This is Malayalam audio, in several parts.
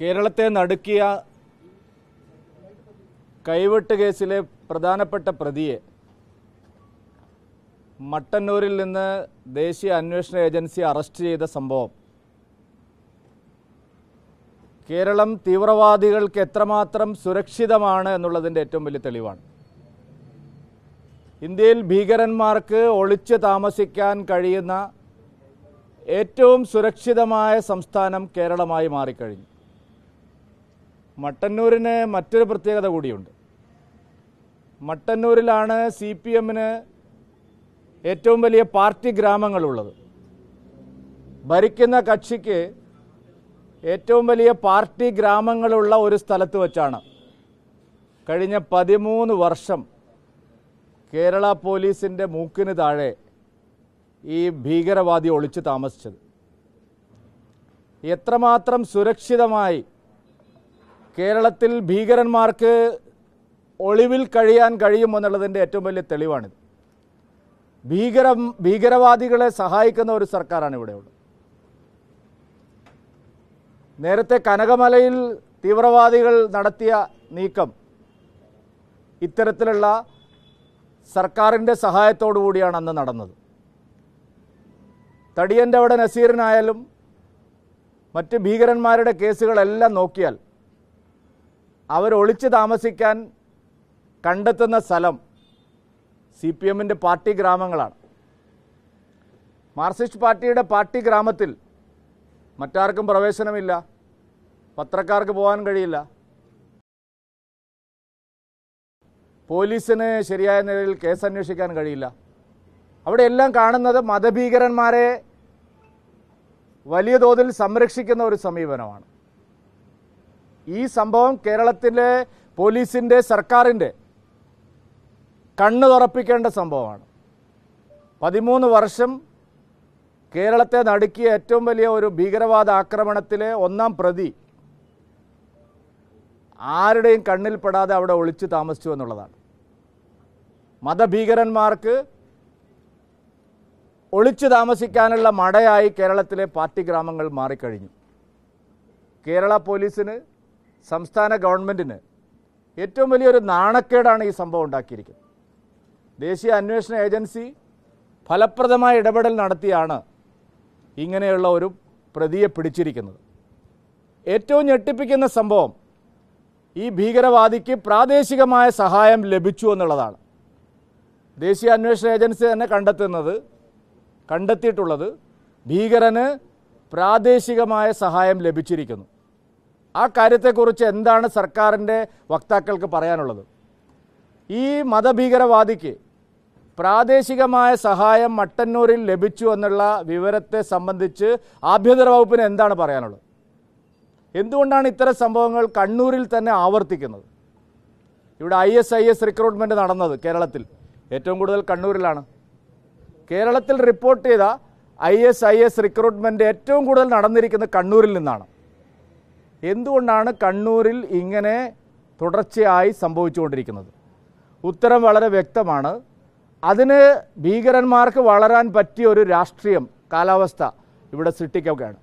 കേരളത്തെ നടുക്കിയ കൈവെട്ട് കേസിലെ പ്രധാനപ്പെട്ട പ്രതിയെ മട്ടന്നൂരിൽ നിന്ന് ദേശീയ അന്വേഷണ ഏജൻസി അറസ്റ്റ് ചെയ്ത സംഭവം കേരളം തീവ്രവാദികൾക്ക് എത്രമാത്രം സുരക്ഷിതമാണ് എന്നുള്ളതിൻ്റെ ഏറ്റവും വലിയ തെളിവാണ് ഇന്ത്യയിൽ ഭീകരന്മാർക്ക് ഒളിച്ച് താമസിക്കാൻ കഴിയുന്ന ഏറ്റവും സുരക്ഷിതമായ സംസ്ഥാനം കേരളമായി മാറിക്കഴിഞ്ഞു മട്ടന്നൂരിന് മറ്റൊരു പ്രത്യേകത കൂടിയുണ്ട് മട്ടന്നൂരിലാണ് സി പി എമ്മിന് ഏറ്റവും വലിയ പാർട്ടി ഗ്രാമങ്ങളുള്ളത് ഭരിക്കുന്ന കക്ഷിക്ക് ഏറ്റവും വലിയ പാർട്ടി ഗ്രാമങ്ങളുള്ള ഒരു സ്ഥലത്ത് വച്ചാണ് കഴിഞ്ഞ പതിമൂന്ന് വർഷം കേരള പോലീസിൻ്റെ മൂക്കിന് താഴെ ഈ ഭീകരവാദി ഒളിച്ചു താമസിച്ചത് എത്രമാത്രം സുരക്ഷിതമായി കേരളത്തിൽ ഭീകരന്മാർക്ക് ഒളിവിൽ കഴിയാൻ കഴിയുമെന്നുള്ളതിൻ്റെ ഏറ്റവും വലിയ തെളിവാണിത് ഭീകര ഭീകരവാദികളെ സഹായിക്കുന്ന ഒരു സർക്കാരാണ് ഇവിടെയുള്ളത് നേരത്തെ കനകമലയിൽ തീവ്രവാദികൾ നടത്തിയ നീക്കം ഇത്തരത്തിലുള്ള സർക്കാരിൻ്റെ സഹായത്തോടു കൂടിയാണ് അന്ന് നടന്നത് തടിയൻ്റെ അവിടെ നസീറിനായാലും മറ്റ് ഭീകരന്മാരുടെ കേസുകളെല്ലാം നോക്കിയാൽ ഒളിച്ച് താമസിക്കാൻ കണ്ടെത്തുന്ന സ്ഥലം സി പി എമ്മിൻ്റെ പാർട്ടി ഗ്രാമങ്ങളാണ് മാർക്സിസ്റ്റ് പാർട്ടിയുടെ പാർട്ടി ഗ്രാമത്തിൽ മറ്റാർക്കും പ്രവേശനമില്ല പത്രക്കാർക്ക് പോകാൻ കഴിയില്ല പോലീസിന് ശരിയായ നിലയിൽ കേസ് അന്വേഷിക്കാൻ കഴിയില്ല അവിടെ എല്ലാം കാണുന്നത് മതഭീകരന്മാരെ വലിയ തോതിൽ സംരക്ഷിക്കുന്ന ഒരു സമീപനമാണ് ഈ സംഭവം കേരളത്തിലെ പോലീസിൻ്റെ സർക്കാരിൻ്റെ കണ്ണു തുറപ്പിക്കേണ്ട സംഭവമാണ് പതിമൂന്ന് വർഷം കേരളത്തെ നടുക്കിയ ഏറ്റവും വലിയ ഒരു ഭീകരവാദ ആക്രമണത്തിലെ ഒന്നാം പ്രതി ആരുടെയും കണ്ണിൽപ്പെടാതെ അവിടെ ഒളിച്ചു താമസിച്ചു എന്നുള്ളതാണ് മതഭീകരന്മാർക്ക് ഒളിച്ചു താമസിക്കാനുള്ള മടയായി കേരളത്തിലെ പാർട്ടി ഗ്രാമങ്ങൾ മാറിക്കഴിഞ്ഞു കേരള പോലീസിന് സംസ്ഥാന ഗവൺമെൻറ്റിന് ഏറ്റവും വലിയൊരു നാണക്കേടാണ് ഈ സംഭവം ഉണ്ടാക്കിയിരിക്കുന്നത് ദേശീയ അന്വേഷണ ഏജൻസി ഫലപ്രദമായ ഇടപെടൽ നടത്തിയാണ് ഇങ്ങനെയുള്ള ഒരു പ്രതിയെ പിടിച്ചിരിക്കുന്നത് ഏറ്റവും ഞെട്ടിപ്പിക്കുന്ന സംഭവം ഈ ഭീകരവാദിക്ക് പ്രാദേശികമായ സഹായം ലഭിച്ചു എന്നുള്ളതാണ് ദേശീയ അന്വേഷണ ഏജൻസി തന്നെ കണ്ടെത്തുന്നത് കണ്ടെത്തിയിട്ടുള്ളത് ഭീകരന് പ്രാദേശികമായ സഹായം ലഭിച്ചിരിക്കുന്നു ആ കാര്യത്തെക്കുറിച്ച് എന്താണ് സർക്കാരിൻ്റെ വക്താക്കൾക്ക് പറയാനുള്ളത് ഈ മതഭീകരവാദിക്ക് പ്രാദേശികമായ സഹായം മട്ടന്നൂരിൽ ലഭിച്ചു എന്നുള്ള വിവരത്തെ സംബന്ധിച്ച് ആഭ്യന്തര വകുപ്പിന് എന്താണ് പറയാനുള്ളത് എന്തുകൊണ്ടാണ് ഇത്തരം സംഭവങ്ങൾ കണ്ണൂരിൽ തന്നെ ആവർത്തിക്കുന്നത് ഇവിടെ I S I S recruitment നടന്നത് കേരളത്തിൽ ഏറ്റവും കൂടുതൽ കണ്ണൂരിലാണ് കേരളത്തിൽ റിപ്പോർട്ട് ചെയ്ത I S I S recruitment ഏറ്റവും കൂടുതൽ നടന്നിരിക്കുന്നത് കണ്ണൂരിൽ നിന്നാണ് എന്തുകൊണ്ടാണ് കണ്ണൂരിൽ ഇങ്ങനെ തുടർച്ചയായി സംഭവിച്ചുകൊണ്ടിരിക്കുന്നത് ഉത്തരം വളരെ വ്യക്തമാണ് അതിന് ഭീകരന്മാർക്ക് വളരാൻ പറ്റിയ ഒരു രാഷ്ട്രീയം കാലാവസ്ഥ ഇവിടെ സൃഷ്ടിക്കുകയാണ്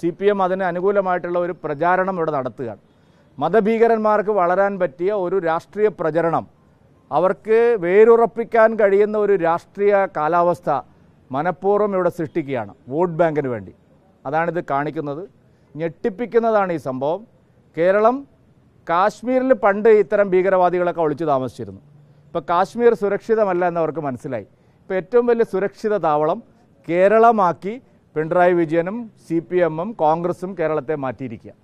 സി പി എം അതിന് അനുകൂലമായിട്ടുള്ള ഒരു പ്രചാരണം ഇവിടെ നടത്തുകയാണ് മതഭീകരന്മാർക്ക് വളരാൻ പറ്റിയ ഒരു രാഷ്ട്രീയ പ്രചരണം അവർക്ക് വേരുറപ്പിക്കാൻ കഴിയുന്ന ഒരു രാഷ്ട്രീയ കാലാവസ്ഥ മനഃപൂർവ്വം ഇവിടെ സൃഷ്ടിക്കുകയാണ് വോട്ട് ബാങ്കിന് വേണ്ടി അതാണിത് കാണിക്കുന്നത് ഞെട്ടിപ്പിക്കുന്നതാണ് ഈ സംഭവം കേരളം കാശ്മീരിൽ പണ്ട് ഇത്തരം ഭീകരവാദികളൊക്കെ ഒളിച്ചു താമസിച്ചിരുന്നു ഇപ്പോൾ കാശ്മീർ സുരക്ഷിതമല്ല എന്നവർക്ക് മനസ്സിലായി ഇപ്പോൾ ഏറ്റവും വലിയ സുരക്ഷിത താവളം കേരളമാക്കി പിണറായി വിജയനും സി പി എമ്മും കോൺഗ്രസും കേരളത്തെ മാറ്റിയിരിക്കുക